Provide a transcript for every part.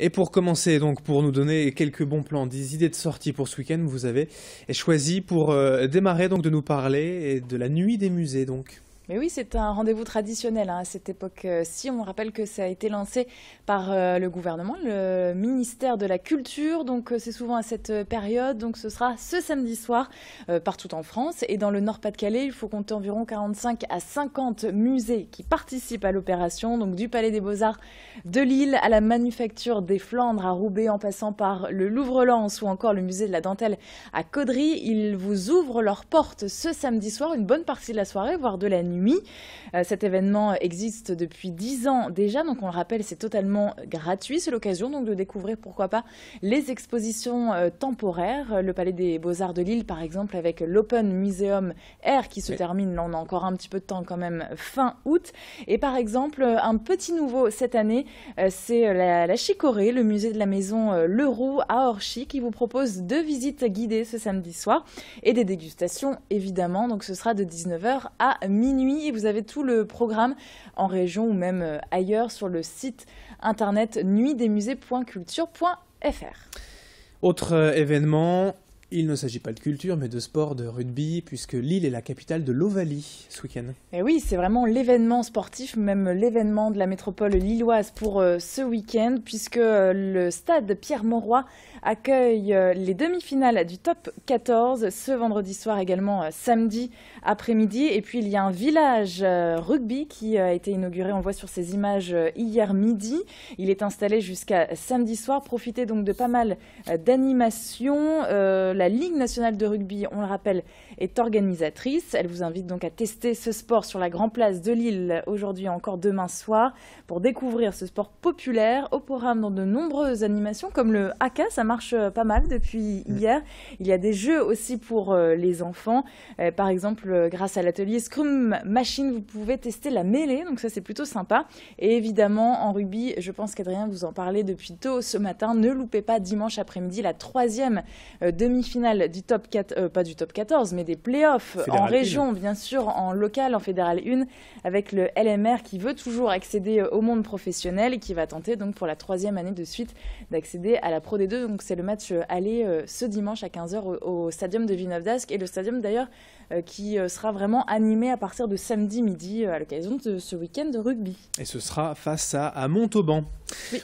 Et pour commencer, donc pour nous donner quelques bons plans, des idées de sortie pour ce week-end, vous avez choisi pour euh, démarrer donc de nous parler de la nuit des musées donc. Mais oui, c'est un rendez-vous traditionnel hein, à cette époque-ci. Euh, on rappelle que ça a été lancé par euh, le gouvernement, le ministère de la Culture. Donc euh, c'est souvent à cette période. Donc ce sera ce samedi soir partout en France. Et dans le Nord-Pas-de-Calais, il faut compter environ 45 à 50 musées qui participent à l'opération. Donc du Palais des Beaux-Arts de Lille à la Manufacture des Flandres à Roubaix en passant par le Louvre-Lens ou encore le musée de la dentelle à Caudry. Ils vous ouvrent leurs portes ce samedi soir, une bonne partie de la soirée, voire de la nuit. Euh, cet événement existe depuis 10 ans déjà, donc on le rappelle, c'est totalement gratuit. C'est l'occasion donc de découvrir, pourquoi pas, les expositions euh, temporaires. Le Palais des Beaux-Arts de Lille, par exemple, avec l'Open Museum Air qui se termine, là on a encore un petit peu de temps quand même, fin août. Et par exemple, un petit nouveau cette année, euh, c'est la, la Chicorée, le musée de la maison Leroux à Orchy, qui vous propose deux visites guidées ce samedi soir et des dégustations, évidemment. Donc ce sera de 19h à minuit et vous avez tout le programme en région ou même euh, ailleurs sur le site internet nuitdesmusées.culture.fr. Autre euh, événement, il ne s'agit pas de culture, mais de sport, de rugby, puisque Lille est la capitale de l'Ovalie ce week-end. Et eh oui, c'est vraiment l'événement sportif, même l'événement de la métropole lilloise pour euh, ce week-end, puisque euh, le stade Pierre-Mauroy accueille euh, les demi-finales du top 14 ce vendredi soir, également samedi après-midi. Et puis il y a un village rugby qui a été inauguré, on le voit sur ces images, hier midi. Il est installé jusqu'à samedi soir. Profitez donc de pas mal d'animations la Ligue nationale de rugby, on le rappelle, est organisatrice. Elle vous invite donc à tester ce sport sur la Grand Place de Lille aujourd'hui encore demain soir pour découvrir ce sport populaire au programme dans de nombreuses animations comme le haka, ça marche euh, pas mal depuis hier. Il y a des jeux aussi pour euh, les enfants. Euh, par exemple, grâce à l'atelier Scrum Machine, vous pouvez tester la mêlée, donc ça c'est plutôt sympa. Et évidemment, en rugby, je pense qu'Adrien vous en parlait depuis tôt ce matin, ne loupez pas dimanche après-midi la troisième demi finale finale du top 4, euh, pas du top 14, mais des playoffs offs en région, bien sûr, en local, en fédéral 1, avec le LMR qui veut toujours accéder euh, au monde professionnel et qui va tenter donc pour la troisième année de suite d'accéder à la Pro D2. Donc c'est le match euh, aller ce dimanche à 15h au, stadium de Villeneuve d'Ascq et le stadium d'ailleurs qui sera vraiment animé à partir de samedi midi à l'occasion de ce week-end de rugby. Et ce sera face à, Montauban.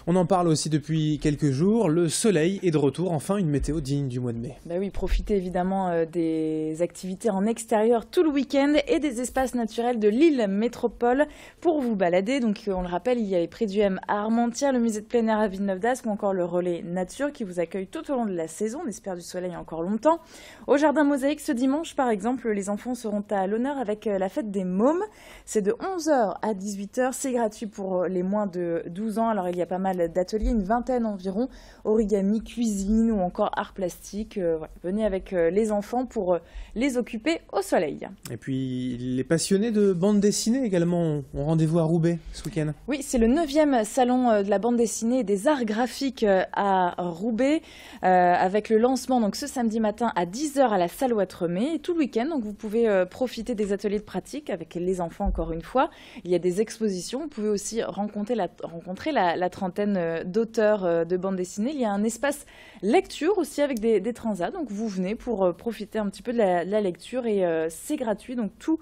On en parle aussi depuis quelques jours. Le soleil est de retour, enfin une météo digne du mois de mai. Bah bah oui, profitez évidemment euh, des activités en extérieur tout le week-end et des espaces naturels de l'île métropole pour vous balader. Donc, euh, on le rappelle, il y a les prix du M à Armentières, le musée de plein air à Villeneuve d'Ascq ou encore le relais nature qui vous accueille tout au long de la saison. On espère du soleil encore longtemps. Au jardin mosaïque ce dimanche, par exemple, les enfants seront à l'honneur avec euh, la fête des mômes. C'est de 11h à 18h. C'est gratuit pour les moins de 12 ans. Alors, il y a pas mal d'ateliers, une vingtaine environ. Origami, cuisine ou encore art plastique venez avec euh, les enfants pour euh, les occuper au soleil. Et puis les passionnés de bande dessinée également ont rendez-vous à Roubaix ce week-end. Oui, c'est le 9e salon euh, de la bande dessinée et des arts graphiques à Roubaix, avec le lancement donc, ce samedi matin à 10h à la salle Ouattremé. Et tout le week-end, donc, vous pouvez profiter des ateliers de pratique avec les enfants encore une fois. Il y a des expositions, vous pouvez aussi rencontrer la, rencontrer la, trentaine d'auteurs de bande dessinée. Il y a un espace lecture aussi avec des, des transats. Donc vous venez pour euh, profiter un petit peu de la, lecture et euh, c'est gratuit. Donc tout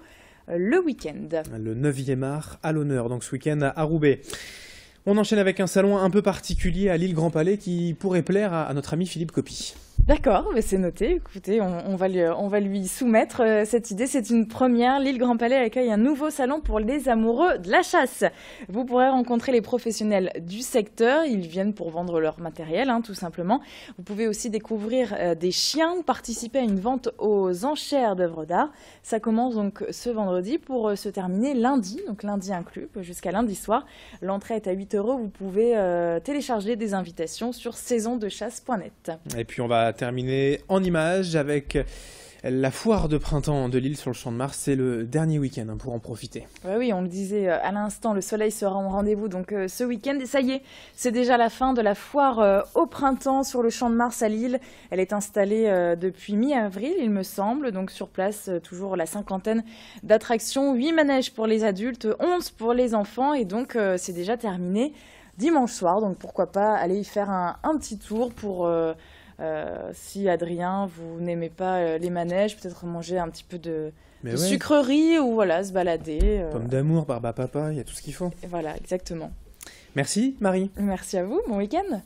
euh, le week-end. Le 9e art à l'honneur, donc ce week-end à Roubaix. On enchaîne avec un salon un peu particulier à l'île Grand Palais qui pourrait plaire à, à notre ami Philippe Copy. D'accord, mais c'est noté. Écoutez, on, va lui, soumettre euh, cette idée. C'est une première. L'île Grand Palais accueille un nouveau salon pour les amoureux de la chasse. Vous pourrez rencontrer les professionnels du secteur. Ils viennent pour vendre leur matériel, hein, tout simplement. Vous pouvez aussi découvrir euh, des chiens participer à une vente aux enchères d'œuvres d'art. Ça commence donc ce vendredi pour euh, se terminer lundi, donc lundi inclus, jusqu'à lundi soir. L'entrée est à 8 euros. Vous pouvez télécharger des invitations sur saisondechasse.net. Et puis on va terminé en images avec la foire de printemps de Lille sur le Champ de Mars, c'est le dernier week-end hein, pour en profiter. oui, on le disait euh, à l'instant, le soleil sera en rendez-vous donc euh, ce week-end. Et ça y est, c'est déjà la fin de la foire euh, au printemps sur le Champ de Mars à Lille. Elle est installée depuis mi-avril, il me semble. Donc sur place, toujours la cinquantaine d'attractions, 8 manèges pour les adultes, 11 pour les enfants. Et donc c'est déjà terminé dimanche soir. Donc pourquoi pas aller y faire un petit tour pour euh, si Adrien, vous n'aimez pas euh, les manèges, peut-être manger un petit peu de, sucrerie ou voilà, se balader. comme euh. d'amour, barbe papa, il y a tout ce qu'il faut. voilà, exactement. Merci Marie. Merci à vous, bon week-end.